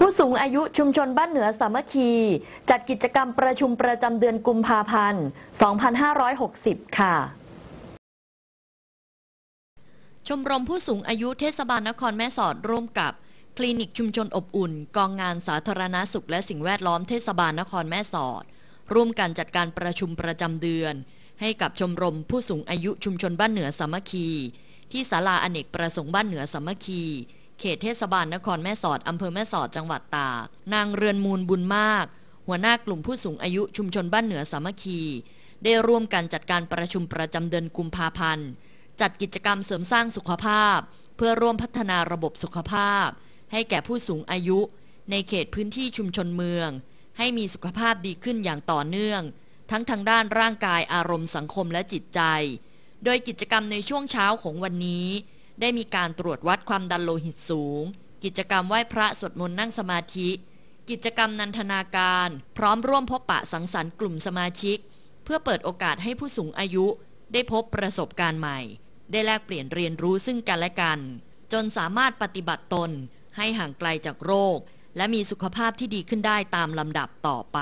ผู้สูงอายุชุมชนบ้านเหนือสามัคคีจัดกิจกรรมประชุมประจำเดือนกุมภาพันธ์ 2560 ค่ะ ชมรมผู้สูงอายุเทศบาลนครแม่สอดร่วมกับ คลินิกชุมชนอบอุ่นกองงานสาธารณาสุขและสิ่งแวดล้อมเทศบาลนครแม่สอด ร่วมกันจัดการประชุมประจำเดือน ให้กับชมรมผู้สูงอายุชุมชนบ้านเหนือสามัคคี ที่ศาลาอเนกประสงค์บ้านเหนือสามัคคีเขตเทศบาลนครแม่สอดอำเภอแม่สอดจังหวัดตาก นางเรือนมูลบุญมาก หัวหน้ากลุ่มผู้สูงอายุชุมชนบ้านเหนือสามัคคี ได้ร่วมกันจัดการประชุมประจำเดือนกุมภาพันธ์ จัดกิจกรรมเสริมสร้างสุขภาพ เพื่อร่วมพัฒนาระบบสุขภาพ ให้แก่ผู้สูงอายุ ในเขตพื้นที่ชุมชนเมือง ให้มีสุขภาพดีขึ้นอย่างต่อเนื่อง ทั้งทางด้านร่างกาย อารมณ์ สังคม และจิตใจ โดยกิจกรรมในช่วงเช้าของวันนี้ได้มีการตรวจวัดความดันโลหิตสูง กิจกรรมไหว้พระสวดมนต์นั่งสมาธิ กิจกรรมนันทนาการ พร้อมร่วมพบปะสังสรรค์กลุ่มสมาชิก เพื่อเปิดโอกาสให้ผู้สูงอายุ ได้พบประสบการณ์ใหม่ ได้แลกเปลี่ยนเรียนรู้ซึ่งกันและกัน จนสามารถปฏิบัติตน ให้ห่างไกลจากโรค และมีสุขภาพที่ดีขึ้นได้ตามลำดับต่อไป